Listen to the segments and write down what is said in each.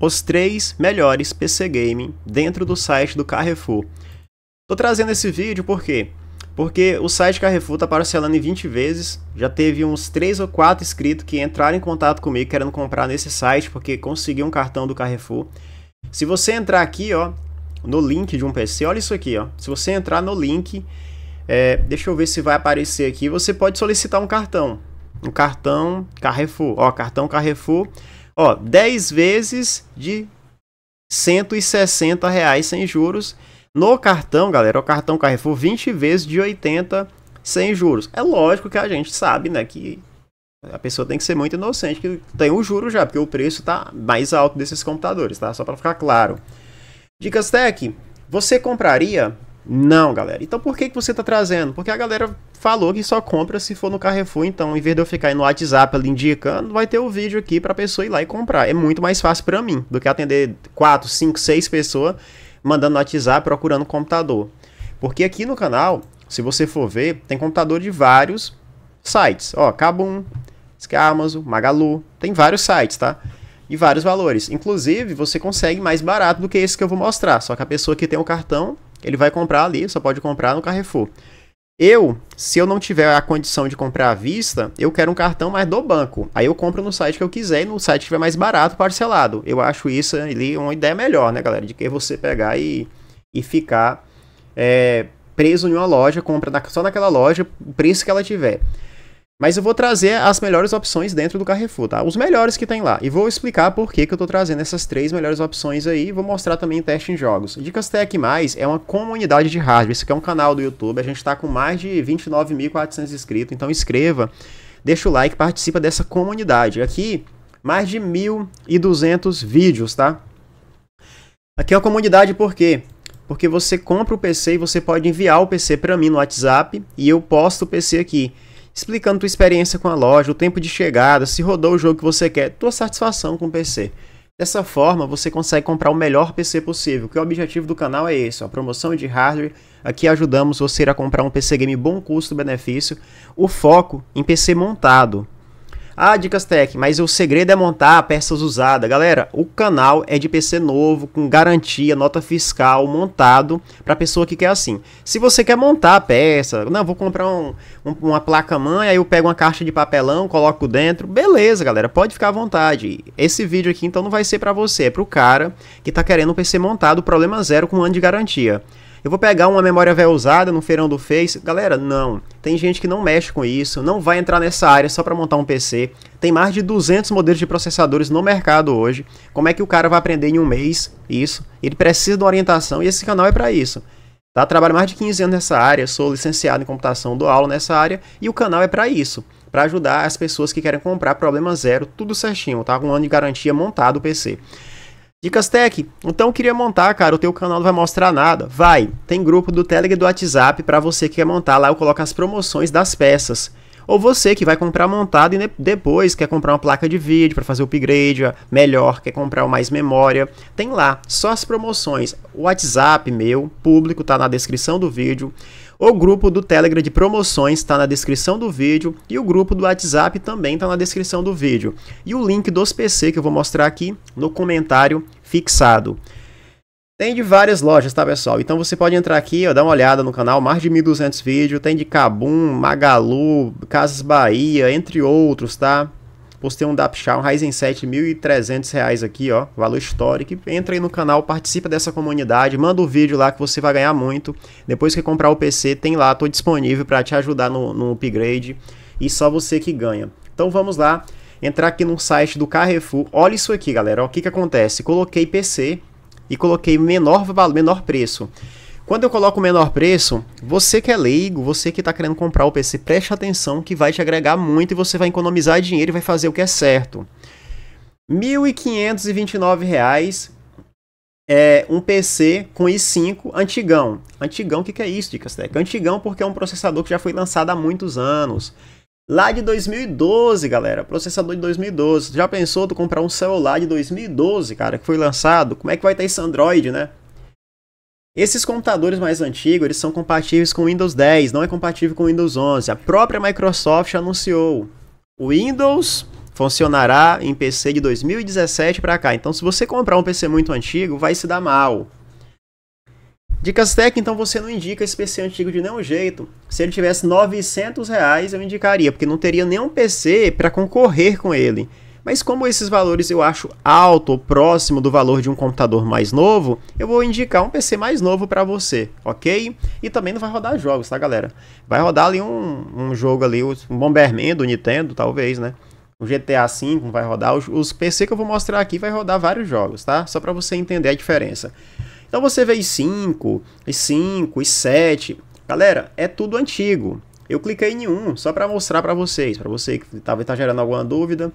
os três melhores PC Gaming dentro do site do Carrefour. Tô trazendo esse vídeo porque, Porque o site Carrefour tá parcelando em 20 vezes, já teve uns 3 ou 4 inscritos que entraram em contato comigo querendo comprar nesse site porque conseguiu um cartão do Carrefour. Se você entrar aqui, ó, no link de um PC, olha isso aqui, ó. Se você entrar no link, é, deixa eu ver se vai aparecer aqui, você pode solicitar um cartão. Um cartão Carrefour, ó, cartão Carrefour Ó, 10 vezes de 160 reais sem juros. No cartão, galera, o cartão Carrefour 20 vezes de 80 sem juros. É lógico que a gente sabe, né, que a pessoa tem que ser muito inocente, que tem o juro já, porque o preço tá mais alto desses computadores, tá? Só para ficar claro. Dicas Tech, você compraria não, galera. Então por que, que você tá trazendo? Porque a galera falou que só compra se for no Carrefour, então em vez de eu ficar aí no WhatsApp ali indicando, vai ter o um vídeo aqui pra pessoa ir lá e comprar. É muito mais fácil para mim do que atender 4, 5, 6 pessoas mandando no WhatsApp procurando computador. Porque aqui no canal, se você for ver, tem computador de vários sites. Ó, Kabum, Amazon, Magalu, tem vários sites, tá? e vários valores. Inclusive, você consegue mais barato do que esse que eu vou mostrar. Só que a pessoa que tem o cartão ele vai comprar ali, só pode comprar no Carrefour. Eu, se eu não tiver a condição de comprar à vista, eu quero um cartão mais do banco. Aí eu compro no site que eu quiser e no site que tiver mais barato, parcelado. Eu acho isso ali uma ideia melhor, né, galera? De que você pegar e, e ficar é, preso em uma loja, compra só naquela loja, o preço que ela tiver. Mas eu vou trazer as melhores opções dentro do Carrefour, tá? Os melhores que tem lá. E vou explicar por que, que eu tô trazendo essas três melhores opções aí. Vou mostrar também teste em jogos. Dicas Tech Mais é uma comunidade de hardware. Isso aqui é um canal do YouTube. A gente tá com mais de 29.400 inscritos. Então inscreva, deixa o like, participa dessa comunidade. Aqui, mais de 1.200 vídeos, tá? Aqui é uma comunidade por quê? Porque você compra o PC e você pode enviar o PC para mim no WhatsApp. E eu posto o PC aqui explicando tua experiência com a loja, o tempo de chegada, se rodou o jogo que você quer, tua satisfação com o PC. Dessa forma, você consegue comprar o melhor PC possível, que o objetivo do canal é esse, a promoção de hardware. Aqui ajudamos você a comprar um PC game bom custo-benefício. O foco em PC montado, ah, dicas tech, mas o segredo é montar peças usadas. Galera, o canal é de PC novo, com garantia, nota fiscal, montado para pessoa que quer assim. Se você quer montar a peça, não, vou comprar um, um, uma placa-mãe, aí eu pego uma caixa de papelão, coloco dentro. Beleza, galera, pode ficar à vontade. Esse vídeo aqui então não vai ser para você, é pro cara que tá querendo um PC montado, problema zero com um ano de garantia. Eu vou pegar uma memória velha usada no feirão do Face. Galera, não. Tem gente que não mexe com isso, não vai entrar nessa área só para montar um PC. Tem mais de 200 modelos de processadores no mercado hoje. Como é que o cara vai aprender em um mês isso? Ele precisa de uma orientação e esse canal é para isso. Tá? Trabalho mais de 15 anos nessa área, sou licenciado em computação, dou aula nessa área e o canal é para isso. Para ajudar as pessoas que querem comprar problema zero, tudo certinho, tá? Com um ano de garantia montado o PC. Dicas Tech, então queria montar, cara, o teu canal não vai mostrar nada. Vai, tem grupo do Telegram e do WhatsApp para você que quer montar, lá eu coloco as promoções das peças. Ou você que vai comprar montado e depois quer comprar uma placa de vídeo para fazer o upgrade, melhor, quer comprar mais memória, tem lá, só as promoções. O WhatsApp meu, público, tá na descrição do vídeo. O grupo do Telegram de promoções está na descrição do vídeo e o grupo do WhatsApp também está na descrição do vídeo. E o link dos PC que eu vou mostrar aqui no comentário fixado. Tem de várias lojas, tá, pessoal? Então você pode entrar aqui, ó, dar uma olhada no canal, mais de 1.200 vídeos, tem de Cabum, Magalu, Casas Bahia, entre outros, tá? Postei um Dapchar, um Ryzen 7, R$ reais aqui, ó, valor histórico. Entra aí no canal, participa dessa comunidade, manda o um vídeo lá que você vai ganhar muito. Depois que comprar o PC, tem lá, tô disponível para te ajudar no, no upgrade e só você que ganha. Então vamos lá, entrar aqui no site do Carrefour. Olha isso aqui, galera, o que que acontece? Coloquei PC e coloquei menor, menor preço. Quando eu coloco o menor preço, você que é leigo, você que está querendo comprar o PC, preste atenção que vai te agregar muito e você vai economizar dinheiro e vai fazer o que é certo. R$ 1.529 é um PC com i5 antigão. Antigão, o que, que é isso, Dicastec? Antigão porque é um processador que já foi lançado há muitos anos. Lá de 2012, galera, processador de 2012. Já pensou tu comprar um celular de 2012, cara, que foi lançado? Como é que vai estar esse Android, né? Esses computadores mais antigos, eles são compatíveis com Windows 10, não é compatível com Windows 11. A própria Microsoft anunciou. O Windows funcionará em PC de 2017 para cá. Então, se você comprar um PC muito antigo, vai se dar mal. Dicas Tech, então você não indica esse PC antigo de nenhum jeito. Se ele tivesse 900 reais, eu indicaria, porque não teria nenhum PC para concorrer com ele. Mas como esses valores eu acho alto ou próximo do valor de um computador mais novo, eu vou indicar um PC mais novo para você, ok? E também não vai rodar jogos, tá galera? Vai rodar ali um, um jogo ali, um Bomberman do Nintendo, talvez, né? o GTA V vai rodar, os, PC que eu vou mostrar aqui vai rodar vários jogos, tá? Só para você entender a diferença. Então você vê i5, i5, i7, galera, é tudo antigo. Eu cliquei em um só para mostrar para vocês, para você que estava tá gerando alguma dúvida.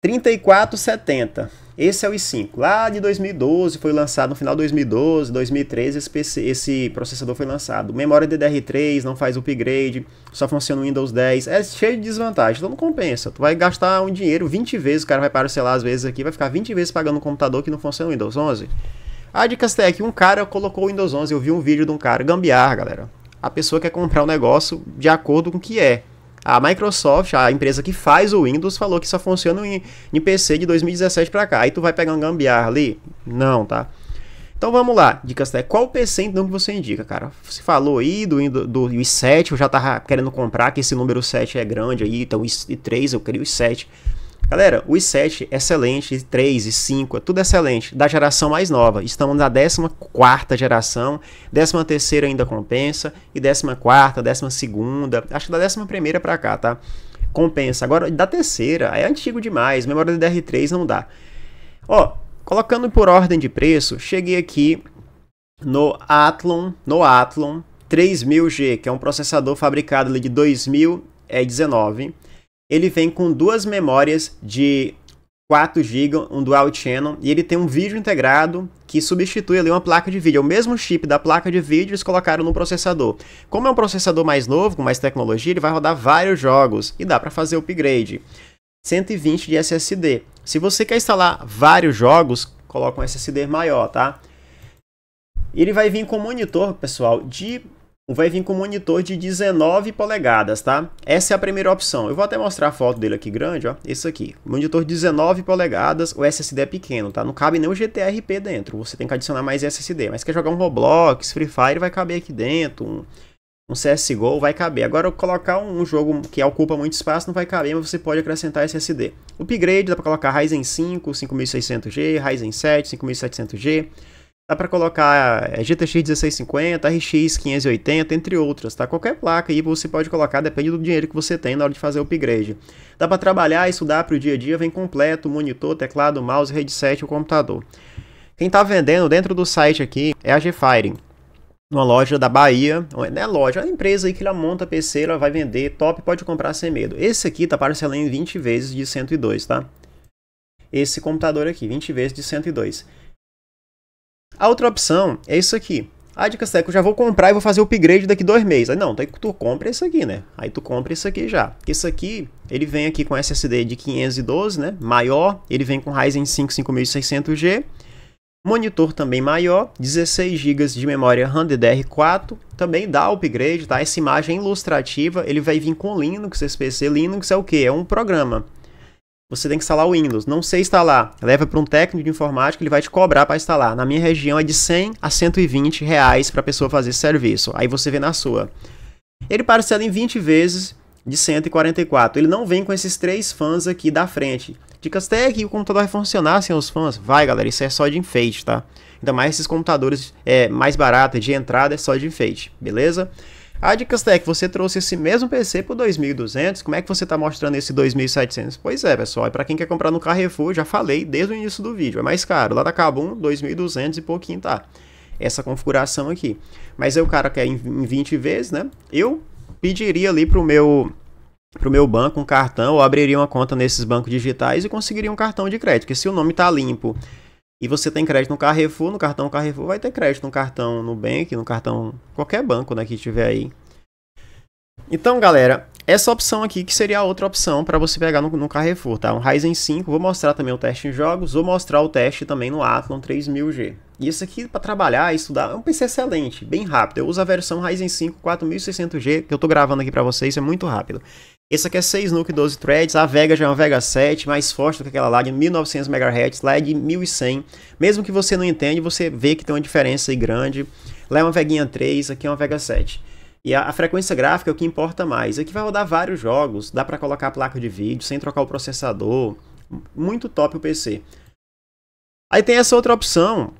3470. Esse é o i5. Lá de 2012, foi lançado no final de 2012, 2013, esse, PC, esse processador foi lançado. Memória DDR3, não faz upgrade, só funciona o Windows 10. É cheio de desvantagem, então não compensa. Tu vai gastar um dinheiro 20 vezes, o cara vai parcelar às vezes aqui, vai ficar 20 vezes pagando um computador que não funciona o Windows 11. A dica é que um cara colocou o Windows 11, eu vi um vídeo de um cara, gambiarra, galera. A pessoa quer comprar um negócio de acordo com o que é a Microsoft, a empresa que faz o Windows, falou que só funciona em, em PC de 2017 para cá. Aí tu vai pegar um gambiarra ali? Não, tá? Então vamos lá, dicas técnicas. Né? Qual PC então que você indica, cara? Você falou aí do, do, do i7, eu já tava querendo comprar, que esse número 7 é grande aí, então i3 eu queria o i7. Galera, o i7 é excelente, i3, i5, é tudo excelente, da geração mais nova. Estamos na 14 geração, 13 ainda compensa, e 14 12 acho que da 11 para cá, tá? Compensa. Agora, da terceira, é antigo demais, memória DDR3 não dá. Ó, colocando por ordem de preço, cheguei aqui no Athlon, no Athlon 3000G, que é um processador fabricado ali de 2019, ele vem com duas memórias de 4 GB, um dual channel, e ele tem um vídeo integrado que substitui ali uma placa de vídeo. É o mesmo chip da placa de vídeo eles colocaram no processador. Como é um processador mais novo, com mais tecnologia, ele vai rodar vários jogos e dá para fazer upgrade. 120 de SSD. Se você quer instalar vários jogos, coloca um SSD maior, tá? Ele vai vir com monitor, pessoal, de vai vir com monitor de 19 polegadas, tá? Essa é a primeira opção. Eu vou até mostrar a foto dele aqui grande, ó. Esse aqui. Monitor 19 polegadas, o SSD é pequeno, tá? Não cabe nem o GTRP dentro. Você tem que adicionar mais SSD. Mas quer jogar um Roblox, Free Fire, vai caber aqui dentro. Um, um CSGO vai caber. Agora, colocar um jogo que ocupa muito espaço não vai caber, mas você pode acrescentar SSD. O upgrade dá para colocar Ryzen 5, 5600G, Ryzen 7, 5700G Dá para colocar GTX 1650, RX 580, entre outras, tá? Qualquer placa aí você pode colocar, depende do dinheiro que você tem na hora de fazer o upgrade. Dá para trabalhar, estudar para o dia a dia, vem completo, monitor, teclado, mouse, headset e computador. Quem tá vendendo dentro do site aqui é a Gfiring, uma loja da Bahia, não é, é loja, é uma empresa aí que ela monta PC, ela vai vender, top, pode comprar sem medo. Esse aqui tá parcelando em 20 vezes de 102, tá? Esse computador aqui, 20 vezes de 102. A outra opção é isso aqui. Ah, dica seca, eu já vou comprar e vou fazer o upgrade daqui dois meses. Aí não, então tu compra isso aqui, né? Aí tu compra isso aqui já. Porque isso aqui, ele vem aqui com SSD de 512, né? Maior, ele vem com Ryzen 5 5600G. Monitor também maior, 16 GB de memória RAM DDR4, também dá upgrade, tá? Essa imagem é ilustrativa, ele vai vir com Linux, esse PC Linux é o que? É um programa você tem que instalar o Windows. Não sei instalar. Leva para um técnico de informática, ele vai te cobrar para instalar. Na minha região é de 100 a 120 reais para a pessoa fazer esse serviço. Aí você vê na sua. Ele parcela em 20 vezes de 144. Ele não vem com esses três fãs aqui da frente. Dicas que o computador vai funcionar sem os fãs? Vai, galera, isso é só de enfeite, tá? Ainda mais esses computadores é, mais baratos de entrada é só de enfeite, beleza? Ah, Dicastec, é você trouxe esse mesmo PC por 2.200, como é que você está mostrando esse 2.700? Pois é, pessoal, E é para quem quer comprar no Carrefour, já falei desde o início do vídeo, é mais caro, lá da Kabum, 2.200 e pouquinho tá, essa configuração aqui. Mas aí o cara quer em 20 vezes, né, eu pediria ali o meu para o meu banco um cartão ou abriria uma conta nesses bancos digitais e conseguiria um cartão de crédito, porque se o nome está limpo e você tem crédito no Carrefour, no cartão Carrefour vai ter crédito no cartão Nubank, no cartão qualquer banco né, que tiver aí. Então, galera, essa opção aqui que seria a outra opção para você pegar no, no, Carrefour, tá? Um Ryzen 5, vou mostrar também o teste em jogos, vou mostrar o teste também no Athlon 3000G. E isso aqui para trabalhar, estudar, é um PC excelente, bem rápido. Eu uso a versão Ryzen 5 4600G que eu estou gravando aqui para vocês, é muito rápido. Esse aqui é 6 Nuke, 12 threads, a Vega já é uma Vega 7, mais forte do que aquela lá de 1900 MHz, lá é de 1100. Mesmo que você não entenda, você vê que tem uma diferença aí grande. Lá é uma Veguinha 3, aqui é uma Vega 7. E a, a, frequência gráfica é o que importa mais. Aqui vai rodar vários jogos, dá para colocar a placa de vídeo sem trocar o processador. Muito top o PC. Aí tem essa outra opção.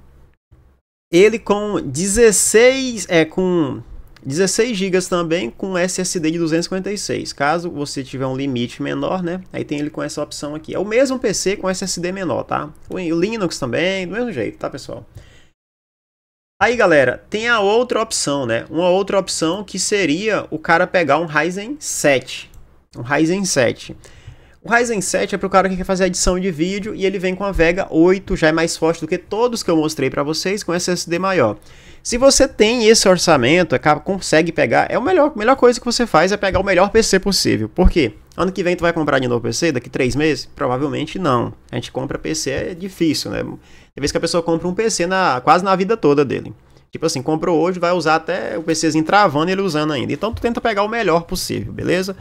Ele com 16, é com 16 GB também com SSD de 256. Caso você tiver um limite menor, né? Aí tem ele com essa opção aqui. É o mesmo PC com SSD menor, tá? O Linux também, do mesmo jeito, tá, pessoal? Aí, galera, tem a outra opção, né? Uma outra opção que seria o cara pegar um Ryzen 7. Um Ryzen 7. O Ryzen 7 é para o cara que quer fazer edição de vídeo e ele vem com a Vega 8, já é mais forte do que todos que eu mostrei para vocês, com SSD maior. Se você tem esse orçamento, acaba, consegue pegar, é o melhor, a melhor coisa que você faz é pegar o melhor PC possível. Por quê? Ano que vem tu vai comprar de novo PC? Daqui três meses? Provavelmente não. A gente compra PC é difícil, né? Tem vezes que a pessoa compra um PC na, quase na vida toda dele. Tipo assim, comprou hoje, vai usar até o PCzinho travando ele usando ainda. Então tu tenta pegar o melhor possível, beleza?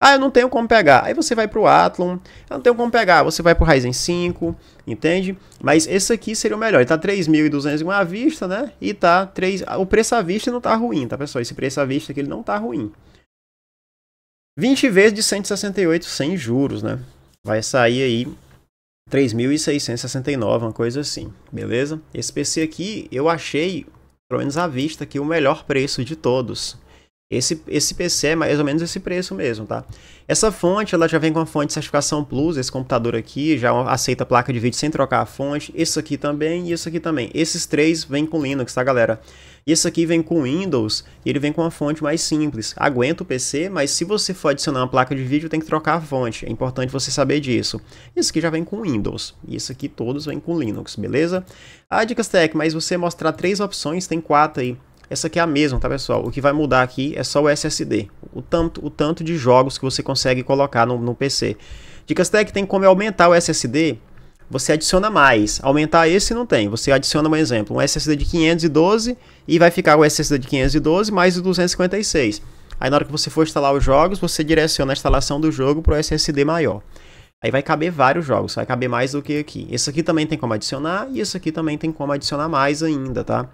Ah, eu não tenho como pegar. Aí você vai para o Atlon. Eu não tenho como pegar. Você vai para o Ryzen 5, entende? Mas esse aqui seria o melhor. Ele tá 3.201 à vista, né? E tá 3... O preço à vista não tá ruim, tá, pessoal? Esse preço à vista aqui ele não tá ruim. 20 vezes de 168 sem juros, né? Vai sair aí 3.669, uma coisa assim, beleza? Esse PC aqui eu achei, pelo menos à vista, que o melhor preço de todos. Esse, esse PC é mais ou menos esse preço mesmo, tá? Essa fonte, ela já vem com a fonte de certificação Plus, esse computador aqui já aceita placa de vídeo sem trocar a fonte, isso aqui também e isso aqui também. Esses três vêm com Linux, tá galera? Isso aqui vem com Windows e ele vem com uma fonte mais simples. Aguenta o PC, mas se você for adicionar uma placa de vídeo, tem que trocar a fonte. É importante você saber disso. Isso aqui já vem com Windows. E isso aqui todos vêm com Linux, beleza? Ah, dicas tech, mas você mostrar três opções, tem quatro aí. Essa aqui é a mesma, tá pessoal? O que vai mudar aqui é só o SSD, o tanto, o tanto de jogos que você consegue colocar no, no PC. Dicas Tech tem como aumentar o SSD, você adiciona mais. Aumentar esse não tem, você adiciona, um exemplo, um SSD de 512 e vai ficar o SSD de 512 mais o 256. Aí na hora que você for instalar os jogos, você direciona a instalação do jogo para o SSD maior. Aí vai caber vários jogos, vai caber mais do que aqui. Esse aqui também tem como adicionar e esse aqui também tem como adicionar mais ainda, tá?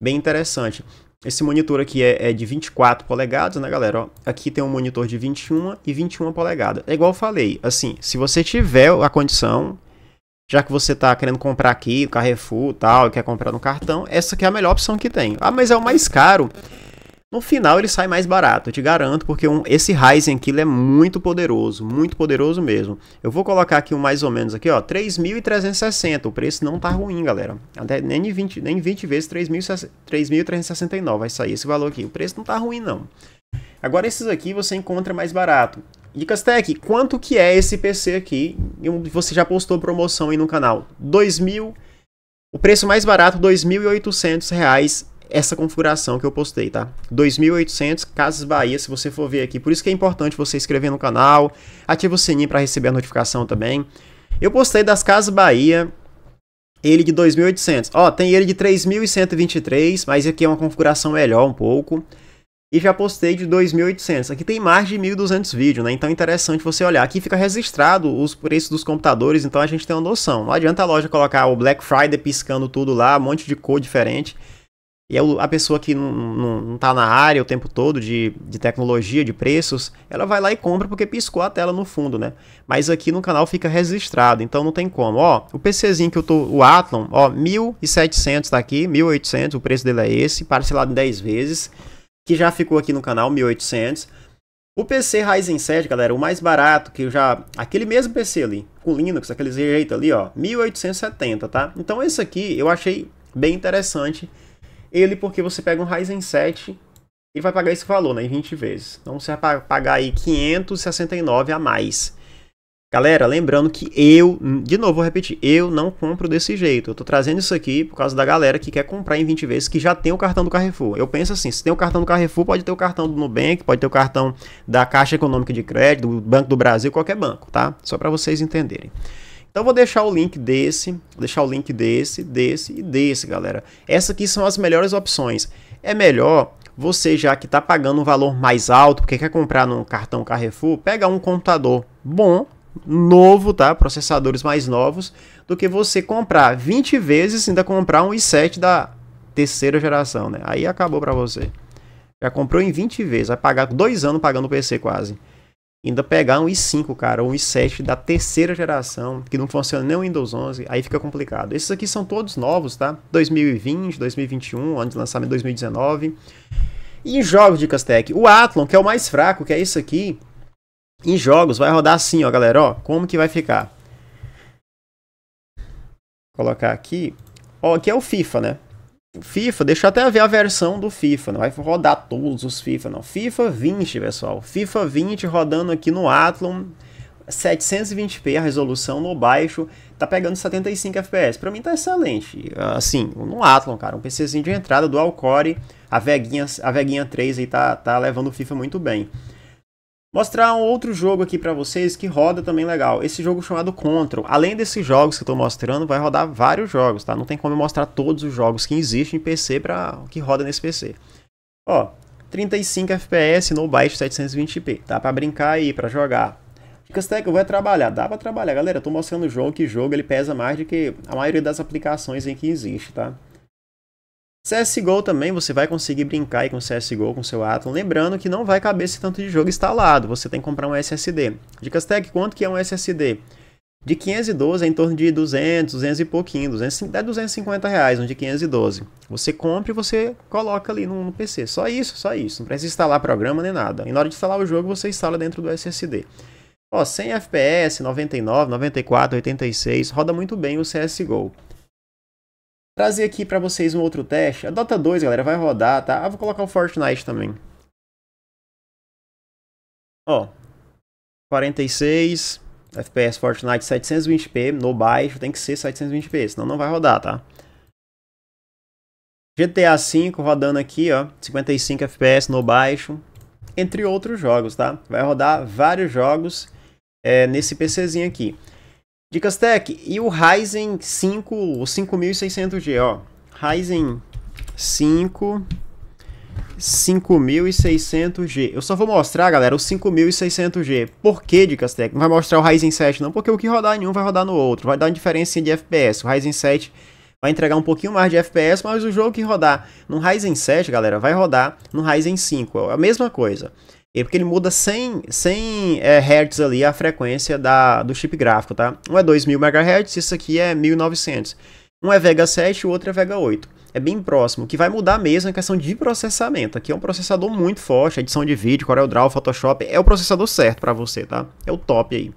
bem interessante. Esse monitor aqui é, é, de 24 polegadas, né, galera? Ó, aqui tem um monitor de 21 e 21 polegadas. É igual eu falei, assim, se você tiver a condição, já que você tá querendo comprar aqui, Carrefour e tal, e quer comprar no cartão, essa aqui é a melhor opção que tem. Ah, mas é o mais caro. No final ele sai mais barato, eu te garanto, porque um, esse Ryzen aqui é muito poderoso, muito poderoso mesmo. Eu vou colocar aqui um mais ou menos aqui, ó, 3.360, o preço não tá ruim, galera. Até nem 20, nem 20 vezes 3.369 vai sair esse valor aqui, o preço não tá ruim não. Agora esses aqui você encontra mais barato. Dicas Tech, quanto que é esse PC aqui? Você já postou promoção aí no canal, 2.000, o preço mais barato, R$ 2.800 essa configuração que eu postei, tá? 2.800 Casas Bahia, se você for ver aqui. Por isso que é importante você inscrever no canal, ativa o sininho para receber a notificação também. Eu postei das Casas Bahia, ele de 2.800. Ó, tem ele de 3.123, mas aqui é uma configuração melhor um pouco. E já postei de 2.800. Aqui tem mais de 1.200 vídeos, né? Então é interessante você olhar. Aqui fica registrado os preços dos computadores, então a gente tem uma noção. Não adianta a loja colocar o Black Friday piscando tudo lá, um monte de cor diferente e a pessoa que não, não, não tá na área o tempo todo de, de tecnologia, de preços, ela vai lá e compra porque piscou a tela no fundo, né? Mas aqui no canal fica registrado, então não tem como. Ó, o PCzinho que eu tô, o Atlon, ó, 1.700 tá aqui, 1.800, o preço dele é esse, parcelado em 10 vezes, que já ficou aqui no canal, 1.800. O PC Ryzen 7, galera, o mais barato, que já. Aquele mesmo PC ali, com Linux, aquele jeito ali, ó, 1870, tá? Então esse aqui eu achei bem interessante ele porque você pega um Ryzen 7 e vai pagar esse valor, né, em 20 vezes. Então você vai pagar aí 569 a mais. Galera, lembrando que eu, hum, de novo vou repetir, eu não compro desse jeito. Eu tô trazendo isso aqui por causa da galera que quer comprar em 20 vezes que já tem o cartão do Carrefour. Eu penso assim, se tem o cartão do Carrefour, pode ter o cartão do Nubank, pode ter o cartão da Caixa Econômica de Crédito, do Banco do Brasil, qualquer banco, tá? Só para vocês entenderem. Então vou deixar o link desse, vou deixar o link desse, desse e desse, galera. Essas aqui são as melhores opções. É melhor você já que está pagando um valor mais alto, porque quer comprar no cartão Carrefour, pegar um computador bom, novo, tá? Processadores mais novos, do que você comprar 20 vezes e ainda comprar um i7 da terceira geração, né? Aí acabou para você. Já comprou em 20 vezes, vai pagar dois anos pagando o PC quase ainda pegar um i5, cara, ou um i7 da terceira geração, que não funciona nem o Windows 11, aí fica complicado. Esses aqui são todos novos, tá? 2020, 2021, ano de lançamento 2019. E em jogos de Castec, o Athlon, que é o mais fraco, que é isso aqui, em jogos vai rodar assim, ó, galera, ó, como que vai ficar? Vou colocar aqui, ó, aqui é o FIFA, né? FIFA, deixa eu até ver a versão do FIFA, não vai rodar todos os FIFA, não. FIFA 20, pessoal. FIFA 20 rodando aqui no Athlon, 720p a resolução no baixo, tá pegando 75 FPS. Para mim tá excelente. Assim, no Athlon, cara, um PCzinho de entrada do Alcore, a Veguinha, a Veguinha 3 aí tá, tá levando o FIFA muito bem. Mostrar um outro jogo aqui para vocês que roda também legal. Esse jogo chamado Control. Além desses jogos que eu tô mostrando, vai rodar vários jogos, tá? Não tem como eu mostrar todos os jogos que existem em PC para que roda nesse PC. Ó, 35 FPS no Byte 720p. Dá para brincar aí, para jogar. Dicas técnicas, vai é trabalhar. Dá para trabalhar, galera. Eu tô mostrando o jogo, que jogo ele pesa mais do que a maioria das aplicações em que existe, tá? CSGO também, você vai conseguir brincar aí com CSGO, com seu Atom, lembrando que não vai caber esse tanto de jogo instalado, você tem que comprar um SSD. Dicas Tech, quanto que é um SSD? De 512 é em torno de 200, 200 e pouquinho, 200, até 250 reais, um de 512. Você compra e você coloca ali no, no PC, só isso, só isso, não precisa instalar programa nem nada. E na hora de instalar o jogo, você instala dentro do SSD. Ó, 100 FPS, 99, 94, 86, roda muito bem o CSGO trazer aqui para vocês um outro teste. A Dota 2, galera, vai rodar, tá? Ah, vou colocar o Fortnite também. Ó, 46 FPS Fortnite 720p no baixo, tem que ser 720p, senão não vai rodar, tá? GTA V rodando aqui, ó, 55 FPS no baixo, entre outros jogos, tá? Vai rodar vários jogos é, nesse PCzinho aqui. Dicas Tech, e o Ryzen 5, o 5600G, ó. Ryzen 5 5600G. Eu só vou mostrar, galera, o 5600G. Por que, Dicas Tech? Não vai mostrar o Ryzen 7 não, porque o que rodar em um vai rodar no outro. Vai dar uma diferença de FPS. O Ryzen 7 vai entregar um pouquinho mais de FPS, mas o jogo que rodar no Ryzen 7, galera, vai rodar no Ryzen 5. É a mesma coisa. É porque ele muda 100, 100 é, Hz ali a frequência da, do chip gráfico, tá? Um é 2000 MHz, isso aqui é 1900. Um é Vega 7 o outro é Vega 8. É bem próximo. O que vai mudar mesmo é a questão de processamento. Aqui é um processador muito forte, edição de vídeo, Corel Draw, Photoshop. É o processador certo para você, tá? É o top aí.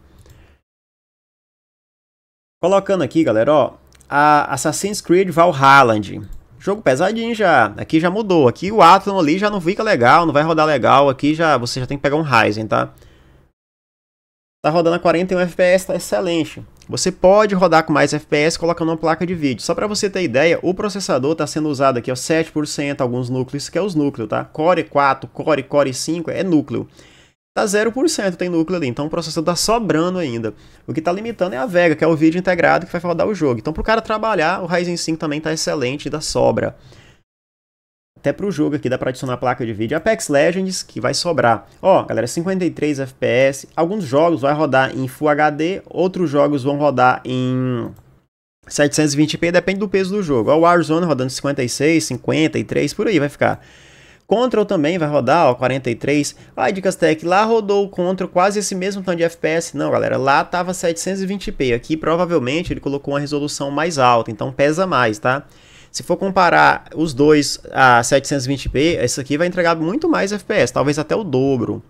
Colocando aqui, galera, ó, a Assassin's Creed Valhalla. Jogo pesadinho já. Aqui já mudou. Aqui o Atom ali já não fica legal, não vai rodar legal. Aqui já você já tem que pegar um Ryzen, tá? Tá rodando a 41 FPS, tá excelente. Você pode rodar com mais FPS colocando uma placa de vídeo. Só para você ter ideia, o processador está sendo usado aqui, ó, é 7%, alguns núcleos, isso que é os núcleos, tá? Core 4, Core, Core 5 é núcleo tá 0%, tem núcleo ali. Então o processador tá sobrando ainda. O que tá limitando é a Vega, que é o vídeo integrado que vai rodar o jogo. Então pro cara trabalhar, o Ryzen 5 também tá excelente, dá sobra. Até pro jogo aqui dá pra adicionar placa de vídeo Apex Legends, que vai sobrar. Ó, galera, 53 FPS. Alguns jogos vai rodar em Full HD, outros jogos vão rodar em 720p, depende do peso do jogo. Ó, o Warzone rodando 56, 53, por aí vai ficar. Control também vai rodar, ó, 43. Ah, Dicas Tech, lá rodou o Control quase esse mesmo tanto de FPS. Não, galera, lá tava 720p. Aqui, provavelmente, ele colocou uma resolução mais alta, então pesa mais, tá? Se for comparar os dois a 720p, isso aqui vai entregar muito mais FPS, talvez até o dobro.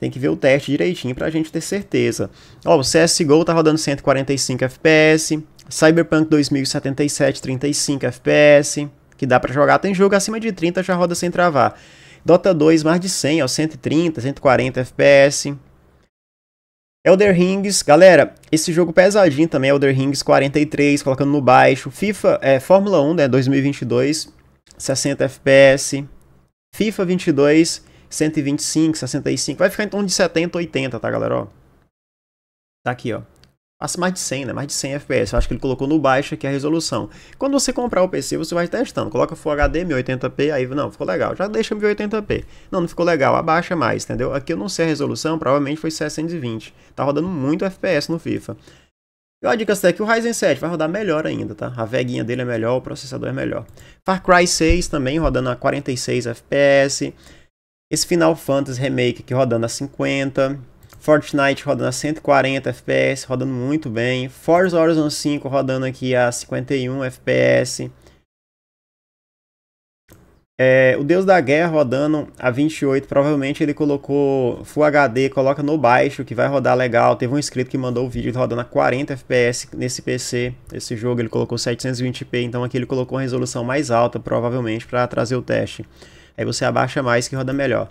Tem que ver o teste direitinho pra gente ter certeza. Ó, o CSGO tá rodando 145 FPS, Cyberpunk 2077 35 FPS, que dá para jogar. Tem jogo acima de 30 já roda sem travar. Dota 2 mais de 100, ó, 130, 140 FPS. Elder Rings, galera, esse jogo pesadinho também, Elder Rings 43, colocando no baixo. FIFA, é, Fórmula 1, né, 2022, 60 FPS. FIFA 22, 125, 65, vai ficar em torno de 70, 80, tá, galera, ó. Tá aqui, ó mais de 100, né? Mais de 100 FPS. Eu acho que ele colocou no baixo aqui a resolução. Quando você comprar o PC, você vai testando. Coloca Full HD 1080p, aí não, ficou legal. Já deixa 1080p. Não, não ficou legal, abaixa mais, entendeu? Aqui eu não sei a resolução, provavelmente foi 720. Tá rodando muito FPS no FIFA. E a dica é que o Ryzen 7 vai rodar melhor ainda, tá? A veguinha dele é melhor, o processador é melhor. Far Cry 6 também rodando a 46 FPS. Esse Final Fantasy Remake aqui rodando a 50. Fortnite rodando a 140 FPS, rodando muito bem. Forza Horizon 5 rodando aqui a 51 FPS. É, o Deus da Guerra rodando a 28, provavelmente ele colocou Full HD, coloca no baixo, que vai rodar legal. Teve um inscrito que mandou o vídeo rodando a 40 FPS nesse PC. Esse jogo ele colocou 720p, então aqui ele colocou uma resolução mais alta, provavelmente, para trazer o teste. Aí você abaixa mais que roda melhor.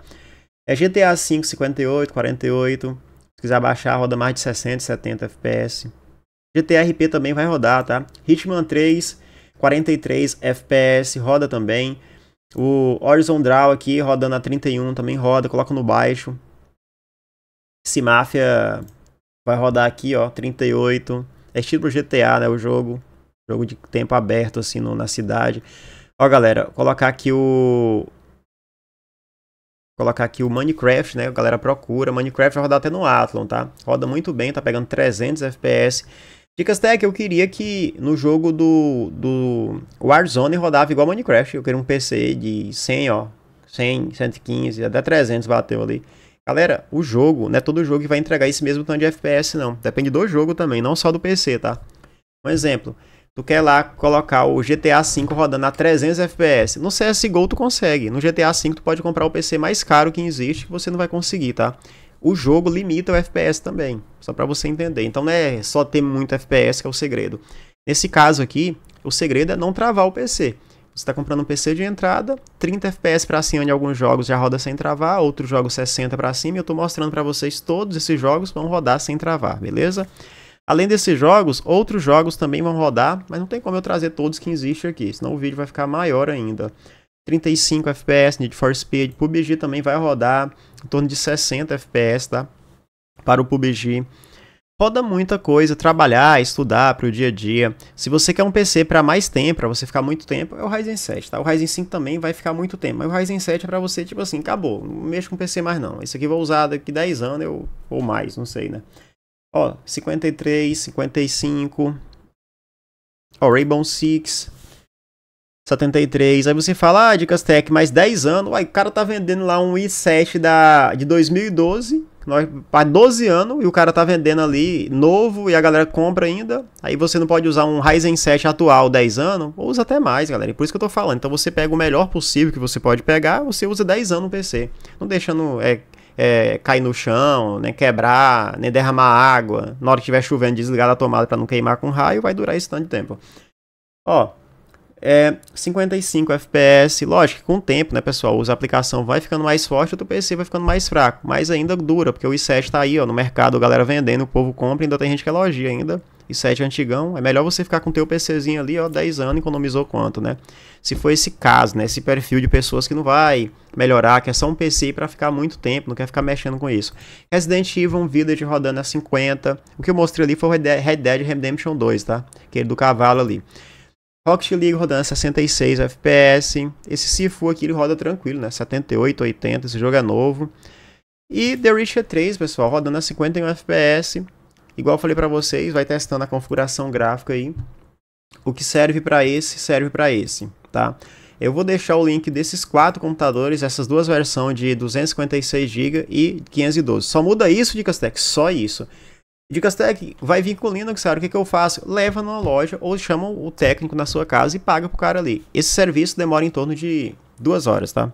É GTA V 58, 48. Se quiser baixar, roda mais de 60, 70 FPS. GTRP também vai rodar, tá? Hitman 3, 43 FPS, roda também. O Horizon Draw aqui, rodando a 31, também roda, coloca no baixo. Esse Mafia vai rodar aqui, ó, 38. É estilo GTA, né, o jogo. Jogo de tempo aberto, assim, no, na cidade. Ó, galera, colocar aqui o colocar aqui o Minecraft, né? A galera procura. Minecraft vai rodar até no Athlon, tá? Roda muito bem, tá pegando 300 FPS. Dicas Tech, eu queria que no jogo do, do Warzone rodava igual Minecraft. Eu queria um PC de 100, ó. 100, 115, até 300 bateu ali. Galera, o jogo, não é todo jogo que vai entregar esse mesmo tanto de FPS, não. Depende do jogo também, não só do PC, tá? Um exemplo. Tu quer lá colocar o GTA V rodando a 300 FPS. No CSGO tu consegue. No GTA V tu pode comprar o PC mais caro que existe que você não vai conseguir, tá? O jogo limita o FPS também, só para você entender. Então não é só ter muito FPS que é o segredo. Nesse caso aqui, o segredo é não travar o PC. Você está comprando um PC de entrada, 30 FPS para cima onde alguns jogos já roda sem travar, outros jogos 60 para cima. E eu estou mostrando para vocês todos esses jogos vão rodar sem travar, beleza? Além desses jogos, outros jogos também vão rodar, mas não tem como eu trazer todos que existem aqui, senão o vídeo vai ficar maior ainda. 35 FPS, Need for Speed, PUBG também vai rodar em torno de 60 FPS, tá? Para o PUBG. Roda muita coisa, trabalhar, estudar para o dia a dia. Se você quer um PC para mais tempo, para você ficar muito tempo, é o Ryzen 7, tá? O Ryzen 5 também vai ficar muito tempo, mas o Ryzen 7 é para você, tipo assim, acabou, não mexo com PC mais não. Esse aqui vou usar daqui 10 anos eu, ou mais, não sei, né? Ó, 53, 55. Ó, Raybon 6. 73. Aí você fala, ah, Dicas Tech, mais 10 anos. Uai, o cara tá vendendo lá um i7 da, de 2012, há 12 anos, e o cara tá vendendo ali novo e a galera compra ainda. Aí você não pode usar um Ryzen 7 atual 10 anos, ou usa até mais, galera. É por isso que eu tô falando. Então você pega o melhor possível que você pode pegar, você usa 10 anos no PC. Não deixando é, é, cair no chão, nem né, quebrar, nem né, derramar água, na hora que estiver chovendo, desligar a tomada para não queimar com raio, vai durar esse tanto de tempo. Ó, é 55 FPS, lógico que com o tempo, né, pessoal, a aplicação vai ficando mais forte, o teu PC vai ficando mais fraco, mas ainda dura, porque o i7 tá aí, ó, no mercado, a galera vendendo, o povo compra, ainda tem gente que elogia ainda i7 antigão, é melhor você ficar com o teu PCzinho ali, ó, 10 anos, economizou quanto, né? Se for esse caso, né, esse perfil de pessoas que não vai melhorar, que é só um PC para ficar muito tempo, não quer ficar mexendo com isso. Resident Evil Village rodando a 50, o que eu mostrei ali foi o Red Dead Redemption 2, tá? Aquele do cavalo ali. Rocket League rodando 66 FPS, esse Sifu aqui ele roda tranquilo, né, 78, 80, esse jogo é novo. E The Witcher 3, pessoal, rodando a 51 FPS, Igual eu falei para vocês, vai testando a configuração gráfica aí. O que serve para esse, serve para esse, tá? Eu vou deixar o link desses quatro computadores, essas duas versões de 256 GB e 512. Só muda isso, Dicastec, só isso. Dicastec, vai vir com Linux, sabe? o que, que eu faço? Leva numa loja ou chama o técnico na sua casa e paga pro cara ali. Esse serviço demora em torno de duas horas, tá?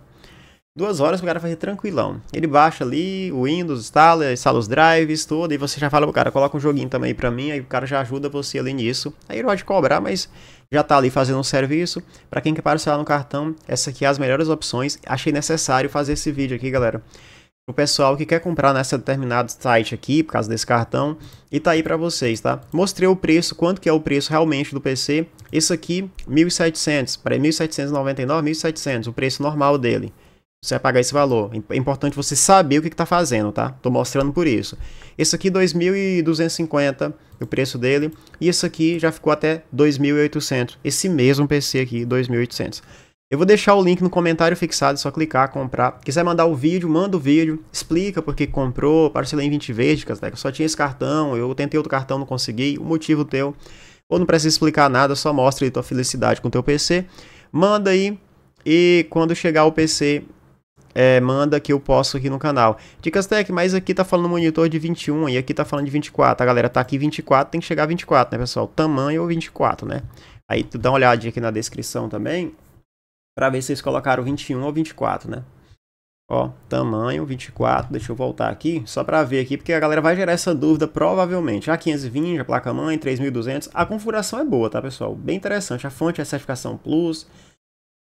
Duas horas o cara fazer tranquilão. Ele baixa ali o Windows, instala, instala os drives, tudo, e você já fala pro cara, coloca um joguinho também pra mim, aí o cara já ajuda você ali nisso. Aí ele pode cobrar, mas já tá ali fazendo um serviço. Pra quem quer parcelar no cartão, essa aqui é as melhores opções. Achei necessário fazer esse vídeo aqui, galera. O pessoal que quer comprar nessa determinado site aqui, por causa desse cartão, e tá aí para vocês, tá? Mostrei o preço, quanto que é o preço realmente do PC. Esse aqui, 1.700, para 1.799, 1.700, o preço normal dele. Você vai pagar esse valor. É, é importante você saber o que está fazendo, tá? Estou mostrando por isso. Esse aqui, 2.250, o preço dele. E esse aqui já ficou até 2.800. Esse mesmo PC aqui, 2.800. Eu vou deixar o link no comentário fixado, é só clicar, comprar. Quiser mandar o vídeo, manda o vídeo, explica porque comprou, parcelei em 20 vezes, né? eu só tinha esse cartão, eu tentei outro cartão, não consegui, o motivo teu. Ou não precisa explicar nada, só mostra aí tua felicidade com o teu PC. Manda aí, e quando chegar o PC, é, manda que eu possa aqui no canal. Dicas Tech, mas aqui tá falando monitor de 21 e aqui tá falando de 24. A galera tá aqui 24, tem que chegar a 24, né, pessoal? Tamanho 24, né? Aí tu dá uma olhadinha aqui na descrição também, pra ver se vocês colocaram 21 ou 24, né? Ó, tamanho 24, deixa eu voltar aqui, só para ver aqui, porque a galera vai gerar essa dúvida provavelmente. A520, a placa-mãe, 3200, a configuração é boa, tá, pessoal? Bem interessante, a fonte é certificação Plus,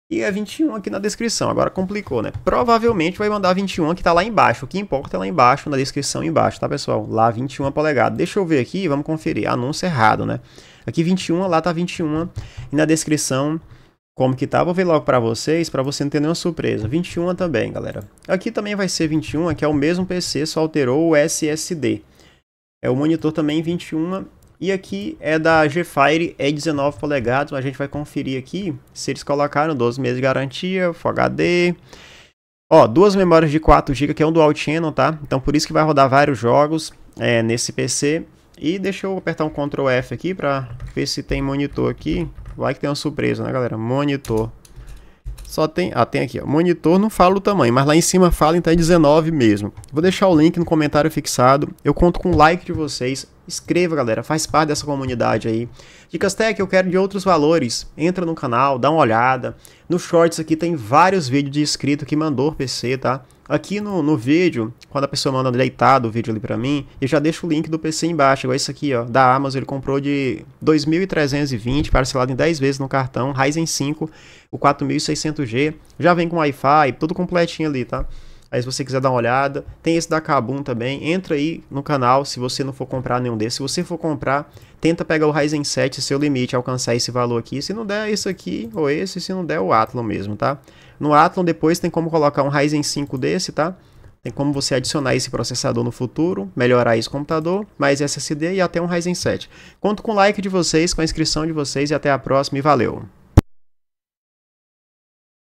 e é 21 aqui na descrição. Agora complicou, né? Provavelmente vai mandar 21 que tá lá embaixo. O que importa é lá embaixo, na descrição embaixo, tá, pessoal? Lá 21 polegadas. Deixa eu ver aqui, vamos conferir. Anúncio errado, né? Aqui 21, lá tá 21. E na descrição, como que tá? Vou ver logo pra vocês, pra você não ter nenhuma surpresa. 21 também, galera. Aqui também vai ser 21, que é o mesmo PC, só alterou o SSD. É o monitor também 21 e aqui é da g é 19 polegadas, a gente vai conferir aqui se eles colocaram 12 meses de garantia, Full HD. Ó, duas memórias de 4 GB, que é um dual channel, tá? Então por isso que vai rodar vários jogos é, nesse PC. E deixa eu apertar um Ctrl F aqui pra ver se tem monitor aqui. Vai que tem uma surpresa, né galera? Monitor. Só tem... Ah, tem aqui, ó. Monitor não fala o tamanho, mas lá em cima fala, então é 19 mesmo. Vou deixar o link no comentário fixado. Eu conto com o like de vocês Escreva, galera, faz parte dessa comunidade aí. Dicas Tech, eu quero de outros valores. Entra no canal, dá uma olhada. No Shorts aqui tem vários vídeos de inscrito que mandou PC, tá? Aqui no, no vídeo, quando a pessoa manda deitado o vídeo ali pra mim, eu já deixo o link do PC embaixo, igual esse aqui, ó, da Amazon, ele comprou de 2.320, parcelado em 10 vezes no cartão, Ryzen 5, o 4600G, já vem com Wi-Fi, tudo completinho ali, tá? Aí se você quiser dar uma olhada, tem esse da Kabum também. Entra aí no canal se você não for comprar nenhum desses. Se você for comprar, tenta pegar o Ryzen 7, seu limite, alcançar esse valor aqui. Se não der esse aqui ou esse, se não der é o Athlon mesmo, tá? No Athlon depois tem como colocar um Ryzen 5 desse, tá? Tem como você adicionar esse processador no futuro, melhorar esse computador, mais SSD e até um Ryzen 7. Conto com o like de vocês, com a inscrição de vocês e até a próxima e valeu!